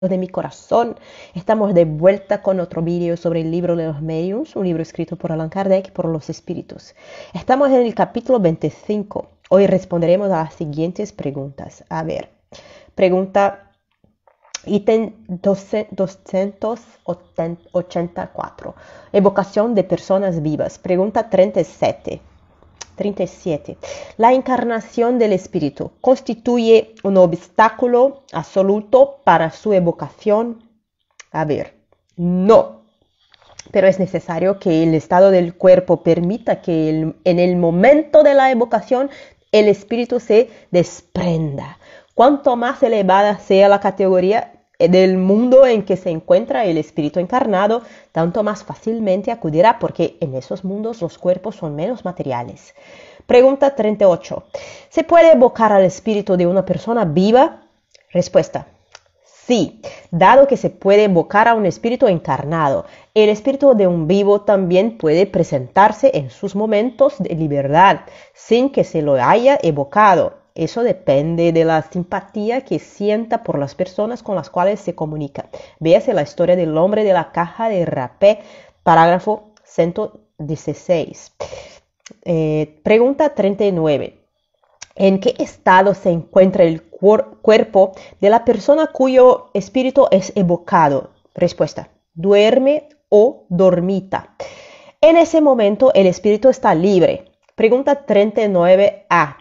de mi corazón. Estamos de vuelta con otro vídeo sobre el libro de los medios, un libro escrito por alan Kardec por los espíritus. Estamos en el capítulo 25. Hoy responderemos a las siguientes preguntas. A ver, pregunta ítem 284, evocación de personas vivas. Pregunta 37. 37. La encarnación del Espíritu constituye un obstáculo absoluto para su evocación. A ver, no. Pero es necesario que el estado del cuerpo permita que en el momento de la evocación el espíritu se desprenda. Cuanto más elevada sea la categoría, eh, del mundo en que se encuentra el espíritu encarnado, tanto más fácilmente acudirá porque en esos mundos los cuerpos son menos materiales. Pregunta 38. ¿Se puede evocar al espíritu de una persona viva? Respuesta. Sí, dado que se puede evocar a un espíritu encarnado, el espíritu de un vivo también puede presentarse en sus momentos de libertad sin que se lo haya evocado. Eso depende de la simpatía que sienta por las personas con las cuales se comunica. Véase la historia del hombre de la caja de rapé, parágrafo 116. Eh, pregunta 39. ¿En qué estado se encuentra el cuerpo de la persona cuyo espíritu es evocado? Respuesta. Duerme o dormita. En ese momento el espíritu está libre. Pregunta 39a.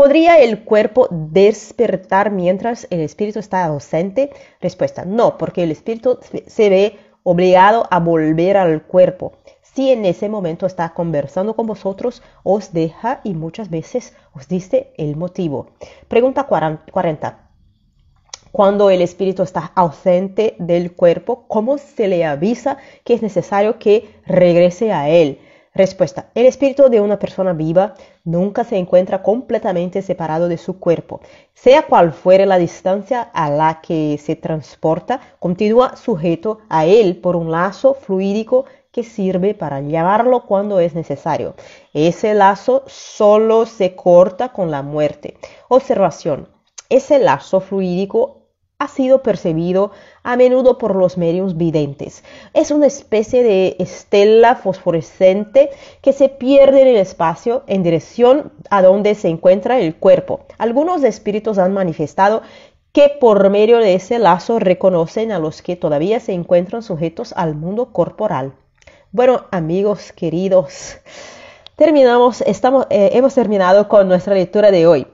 ¿Podría el cuerpo despertar mientras el espíritu está ausente? Respuesta, no, porque el espíritu se ve obligado a volver al cuerpo. Si en ese momento está conversando con vosotros, os deja y muchas veces os dice el motivo. Pregunta 40. Cuando el espíritu está ausente del cuerpo, ¿cómo se le avisa que es necesario que regrese a él? Respuesta. El espíritu de una persona viva nunca se encuentra completamente separado de su cuerpo. Sea cual fuere la distancia a la que se transporta, continúa sujeto a él por un lazo fluídico que sirve para llevarlo cuando es necesario. Ese lazo solo se corta con la muerte. Observación. Ese lazo fluídico ha sido percibido a menudo por los medios videntes. Es una especie de estela fosforescente que se pierde en el espacio en dirección a donde se encuentra el cuerpo. Algunos espíritus han manifestado que por medio de ese lazo reconocen a los que todavía se encuentran sujetos al mundo corporal. Bueno, amigos queridos, terminamos, estamos, eh, hemos terminado con nuestra lectura de hoy.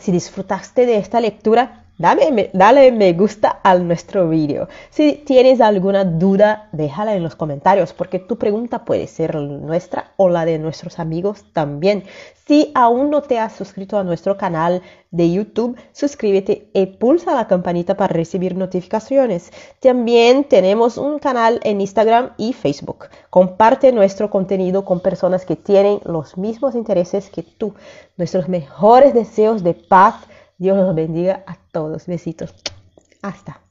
Si disfrutaste de esta lectura, dale me gusta a nuestro vídeo. Si tienes alguna duda, déjala en los comentarios porque tu pregunta puede ser nuestra o la de nuestros amigos también. Si aún no te has suscrito a nuestro canal de YouTube, suscríbete y pulsa la campanita para recibir notificaciones. También tenemos un canal en Instagram y Facebook. Comparte nuestro contenido con personas que tienen los mismos intereses que tú. Nuestros mejores deseos de paz Dios los bendiga a todos. Besitos. Hasta.